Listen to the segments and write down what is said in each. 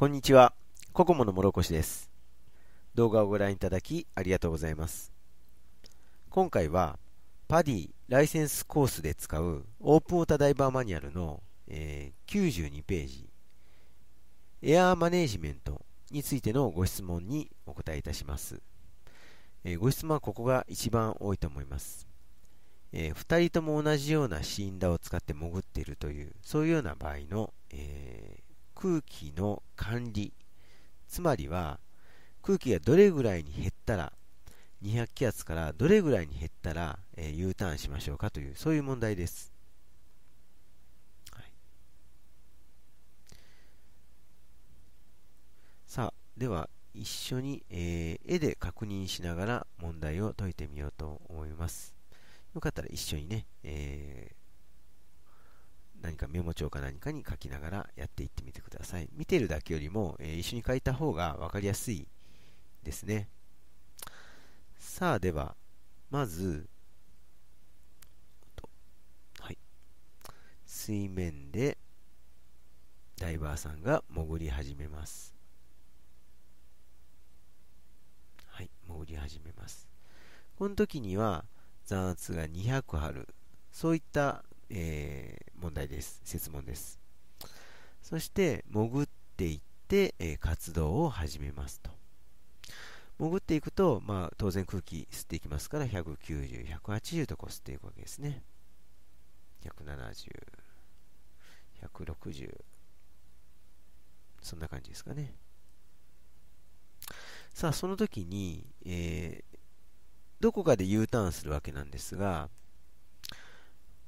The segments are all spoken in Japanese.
こんにちは。ココモの諸越です。動画をご覧いただきありがとうございます。今回は、パディライセンスコースで使うオープンオータダイバーマニュアルの、えー、92ページ、エアーマネージメントについてのご質問にお答えいたします。えー、ご質問はここが一番多いと思います。えー、2人とも同じようなシーンダを使って潜っているという、そういうような場合の空気の管理つまりは空気がどれぐらいに減ったら200気圧からどれぐらいに減ったら、えー、U ターンしましょうかというそういう問題です、はい、さあでは一緒に、えー、絵で確認しながら問題を解いてみようと思いますよかったら一緒にね、えーかメモ帳か何かに書きながらやっていってみてください。見てるだけよりも、えー、一緒に書いた方が分かりやすいですね。さあ、では、まず、はい、水面でダイバーさんが潜り始めます。はい、潜り始めます。この時には、残圧が200ある、そういった、えー、問題です。設問です。そして、潜っていって、えー、活動を始めますと。潜っていくと、まあ、当然空気吸っていきますから、190、180とこう吸っていくわけですね。170、160、そんな感じですかね。さあ、その時に、えー、どこかで U ターンするわけなんですが、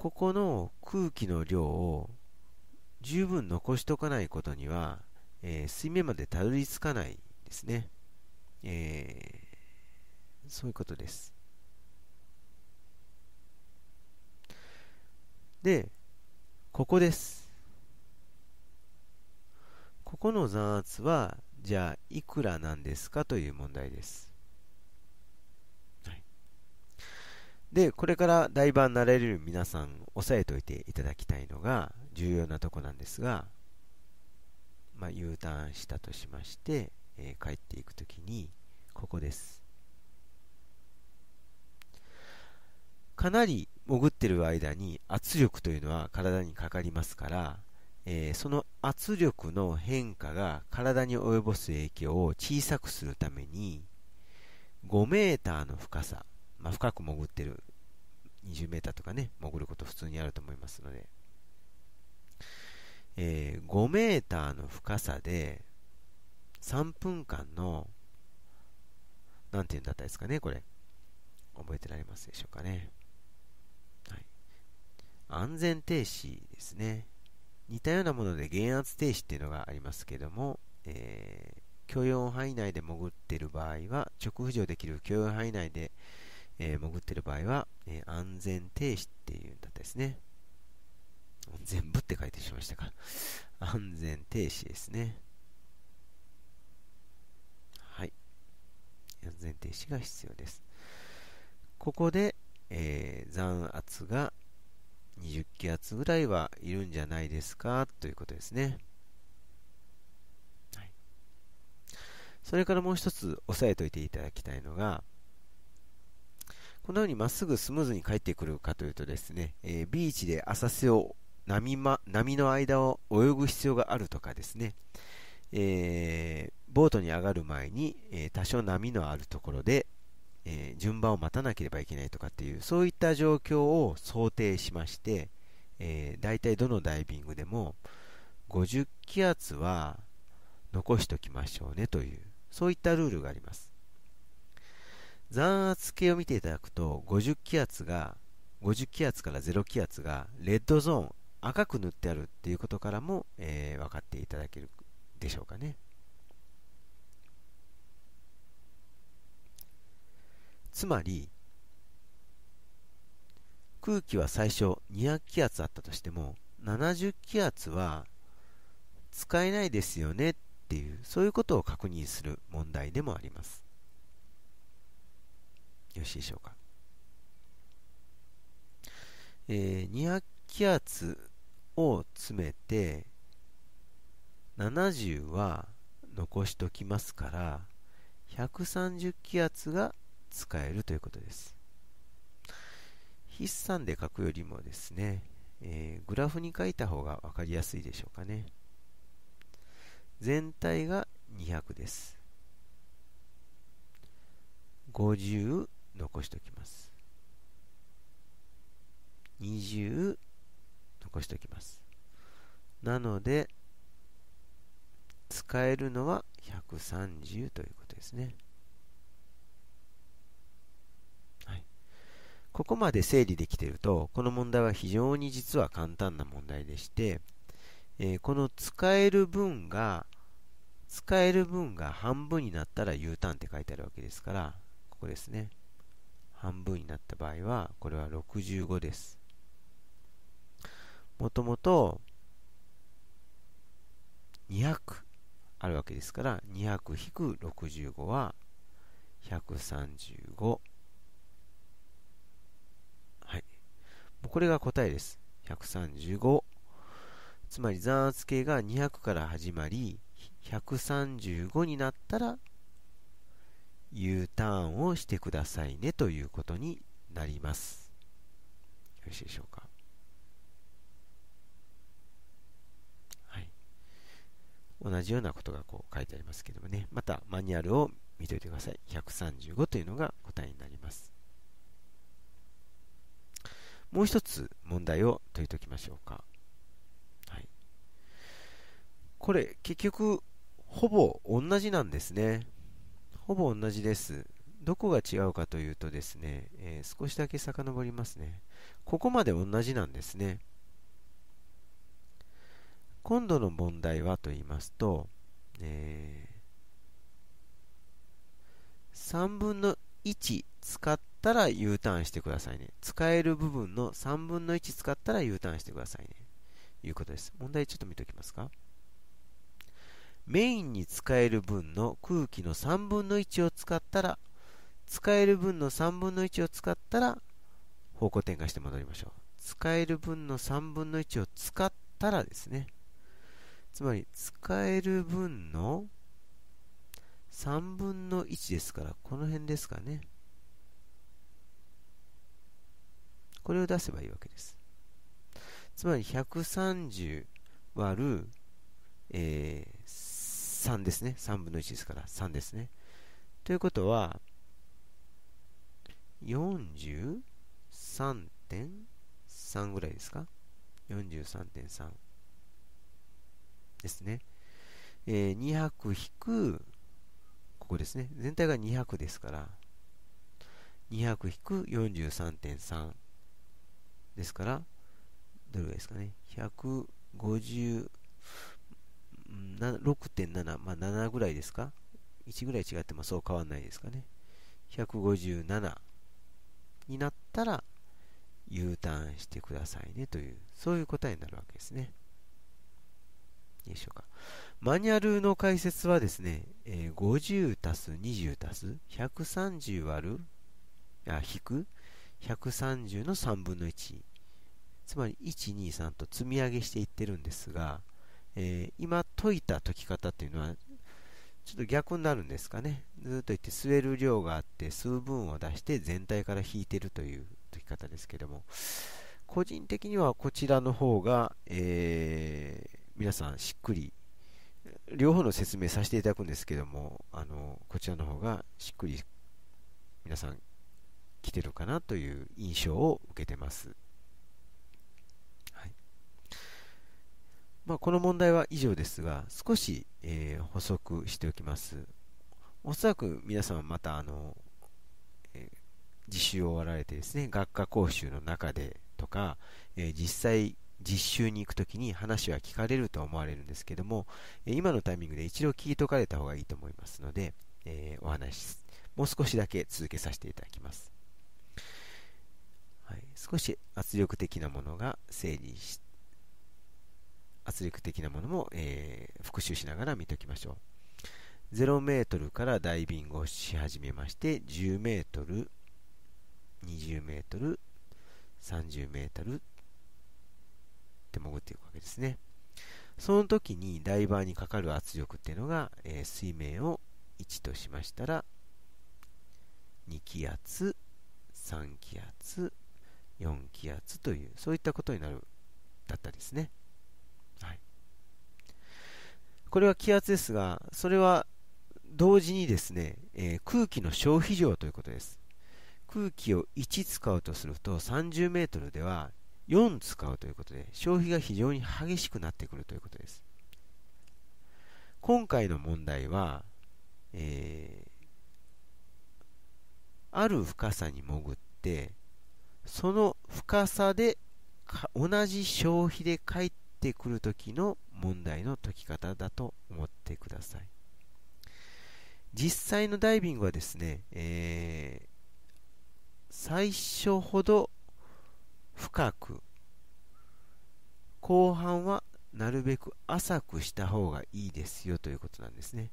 ここの空気の量を十分残しとかないことには、えー、水面までたどり着かないですね、えー、そういうことですでここですここの残圧はじゃあいくらなんですかという問題ですで、これからダイバーになれる皆さん、押さえておいていただきたいのが重要なとこなんですが、まあ、U ターンしたとしまして、えー、帰っていくときに、ここです。かなり潜っている間に圧力というのは体にかかりますから、えー、その圧力の変化が体に及ぼす影響を小さくするために5メーターの深さまあ、深く潜ってる20メーターとかね、潜ること普通にあると思いますので、えー、5メーターの深さで3分間の、なんていうんだったですかね、これ。覚えてられますでしょうかね。はい。安全停止ですね。似たようなもので減圧停止っていうのがありますけども、えー、許容範囲内で潜っている場合は、直浮上できる許容範囲内で、えー、潜ってる場合は、えー、安全停止っていうんだったですね。全部って書いてしまいましたか。安全停止ですね。はい。安全停止が必要です。ここで、えー、残圧が20気圧ぐらいはいるんじゃないですかということですね。はい、それからもう一つ押さえておいていただきたいのが、このようにまっすぐスムーズに帰ってくるかというとですね、えー、ビーチで浅瀬を波,、ま、波の間を泳ぐ必要があるとかですね、えー、ボートに上がる前に、えー、多少波のあるところで、え順番を待たなければいけないとかっていうそういった状況を想定しまして、えー、大体どのダイビングでも50気圧は残しておきましょうねというそういったルールがあります残圧計を見ていただくと50気圧が50気圧から0気圧がレッドゾーン赤く塗ってあるっていうことからも、えー、分かっていただけるでしょうかねつまり空気は最初200気圧あったとしても70気圧は使えないですよねっていうそういうことを確認する問題でもありますよろしいでしょうか。えー、200気圧を詰めて、70は残しときますから、130気圧が使えるということです。筆算で書くよりもですね、えー、グラフに書いた方が分かりやすいでしょうかね。全体が200です。50残しておきます20残しておきますなので使えるのは130ということですね、はい、ここまで整理できているとこの問題は非常に実は簡単な問題でして、えー、この使える分が使える分が半分になったら U ターンって書いてあるわけですからここですね半分になった場合は、これは65です。もともと、200あるわけですから、200-65は135。はい。これが答えです。135。つまり、残圧計が200から始まり、135になったら U ターンをしてくださいねということになりますよろしいでしょうかはい同じようなことがこう書いてありますけどもねまたマニュアルを見ておいてください135というのが答えになりますもう一つ問題を解いておきましょうか、はい、これ結局ほぼ同じなんですねほぼ同じです。どこが違うかというとですね、えー、少しだけ遡りますね。ここまで同じなんですね。今度の問題はと言いますと、えー、3分の1使ったら U ターンしてくださいね。使える部分の3分の1使ったら U ターンしてくださいね。いうことです。問題ちょっと見ておきますか。メインに使える分の空気の3分の1を使ったら使える分の3分の1を使ったら方向転換して戻りましょう使える分の3分の1を使ったらですねつまり使える分の3分の1ですからこの辺ですかねこれを出せばいいわけですつまり130割る、えー3ですね。3分の1ですから、3ですね。ということは、43.3ぐらいですか ?43.3 ですね。えー、200引く、ここですね。全体が200ですから、200引く43.3ですから、どれぐらいですかね。150うん、6.7、まあ、7ぐらいですか ?1 ぐらい違ってもそう変わんないですかね。157になったら U ターンしてくださいねという、そういう答えになるわけですね。いいでしょうか。マニュアルの解説はですね、えー、50足す20足す130割る、あ、引く130の3分の1。つまり1、2、3と積み上げしていってるんですが、えー、今解いた解き方っていうのはちょっと逆になるんですかねずっと言って吸える量があって数分を出して全体から引いてるという解き方ですけども個人的にはこちらの方が、えー、皆さんしっくり両方の説明させていただくんですけどもあのこちらの方がしっくり皆さん来てるかなという印象を受けてます。まあ、この問題は以上ですが、少し、えー、補足しておきます。おそらく皆様またあの、えー、実習を終わられてですね、学科講習の中でとか、えー、実際実習に行くときに話は聞かれると思われるんですけども、え今のタイミングで一度聞いとかれた方がいいと思いますので、えお話、もう少しだけ続けさせていただきます。はい、少し圧力的なものが整理して、圧力的なものも、えー、復習しながら見ておきましょう0メートルからダイビングをし始めまして10メートル20メートル30メートルって潜っていくわけですねその時にダイバーにかかる圧力っていうのが、えー、水面を1としましたら2気圧3気圧4気圧というそういったことになるだったですねこれは気圧ですが、それは同時にですね、えー、空気の消費量ということです。空気を1使うとすると30メートルでは4使うということで、消費が非常に激しくなってくるということです。今回の問題は、えー、ある深さに潜って、その深さで同じ消費で帰っってくる時の問題の解き方だと思ってください実際のダイビングはですね、えー、最初ほど深く後半はなるべく浅くした方がいいですよということなんですね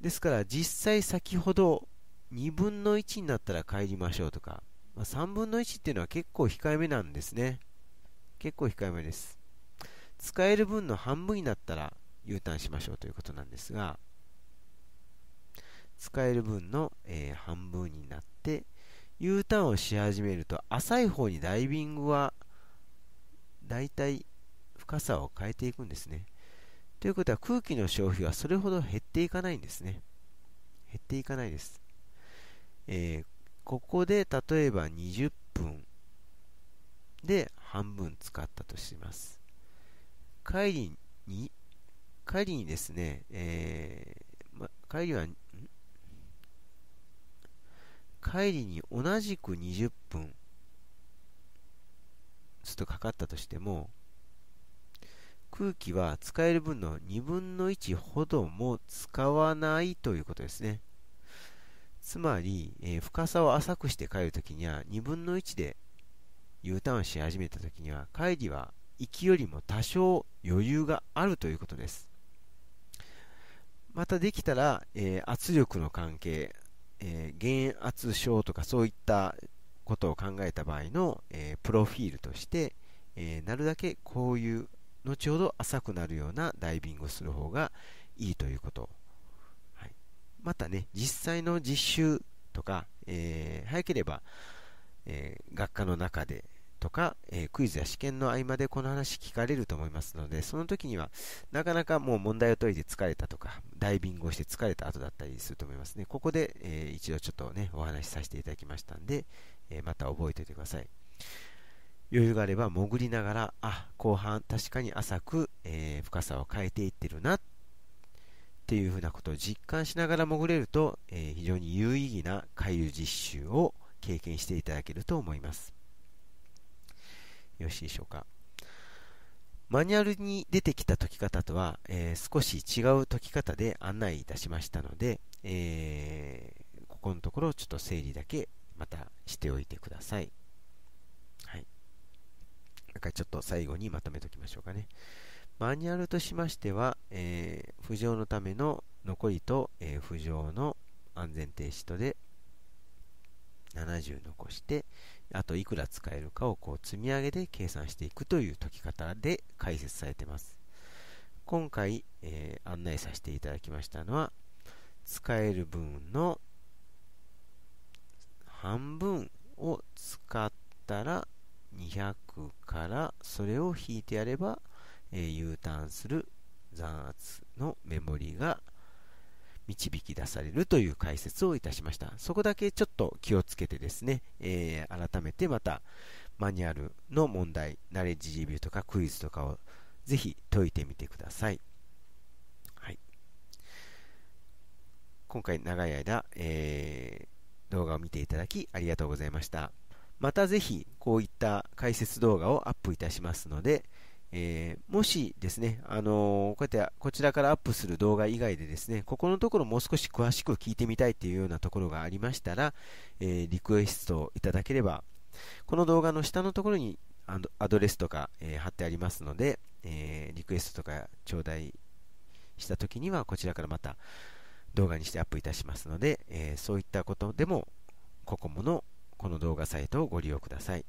ですから実際先ほど2分の1になったら帰りましょうとか、まあ、3分の1っていうのは結構控えめなんですね結構控えめです使える分の半分になったら U ターンしましょうということなんですが使える分の、えー、半分になって U ターンをし始めると浅い方にダイビングはだいたい深さを変えていくんですねということは空気の消費はそれほど減っていかないんですね減っていかないです、えー、ここで例えば20分で半分使ったとします帰りに、帰りにですね、えー、ま、帰りは、帰りに同じく20分、ちょっとかかったとしても、空気は使える分の2分の1ほども使わないということですね。つまり、えー、深さを浅くして帰るときには2分の1で U ターンし始めたときには帰りは行きよりも多少余裕があるということですまたできたら、えー、圧力の関係、えー、減圧症とかそういったことを考えた場合の、えー、プロフィールとして、えなるだけこういう後ほど浅くなるようなダイビングをする方がいいということ、はい、またね実際の実習とか、え早ければ、え学科の中でとか、えー、クイズや試験の合間でこの話聞かれると思いますので、その時にはなかなかもう問題を解いて疲れたとか、ダイビングをして疲れた後だったりすると思いますね。ここで、えー、一度ちょっとね、お話しさせていただきましたんで、えー、また覚えておいてください。余裕があれば潜りながら、あ、後半確かに浅く、え深さを変えていってるなっていうふうなことを実感しながら潜れると、え非常に有意義な回遊実習を経験していただけると思います。よろしいでしょうか。マニュアルに出てきた解き方とは、えー、少し違う解き方で案内いたしましたので、えー、ここのところをちょっと整理だけまたしておいてください。はい。なんかちょっと最後にまとめておきましょうかね。マニュアルとしましては、えー、浮上のための残りと、えー、浮上の安全停止とで70残して、あといくら使えるかをこう積み上げで計算していくという解き方で解説されています。今回、えー、案内させていただきましたのは、使える分の半分を使ったら200からそれを引いてやれば、えー、U ターンする残圧のメモリが導き出されるという解説をいたしましたそこだけちょっと気をつけてですね、えー、改めてまたマニュアルの問題ナレッジレビューとかクイズとかをぜひ解いてみてください、はい、今回長い間、えー、動画を見ていただきありがとうございましたまたぜひこういった解説動画をアップいたしますので、えー、もしですね、あのー、こうやってこちらからアップする動画以外でですね、ここのところもう少し詳しく聞いてみたいというようなところがありましたら、えー、リクエストいただければ、この動画の下のところにアドレスとか、え貼ってありますので、えリクエストとか頂戴した時にはこちらからまた動画にしてアップいたしますので、えそういったことでもココモのこの動画サイトをご利用ください。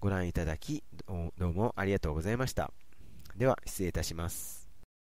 ご覧いただき、どうもありがとうございました。では、失礼いたします。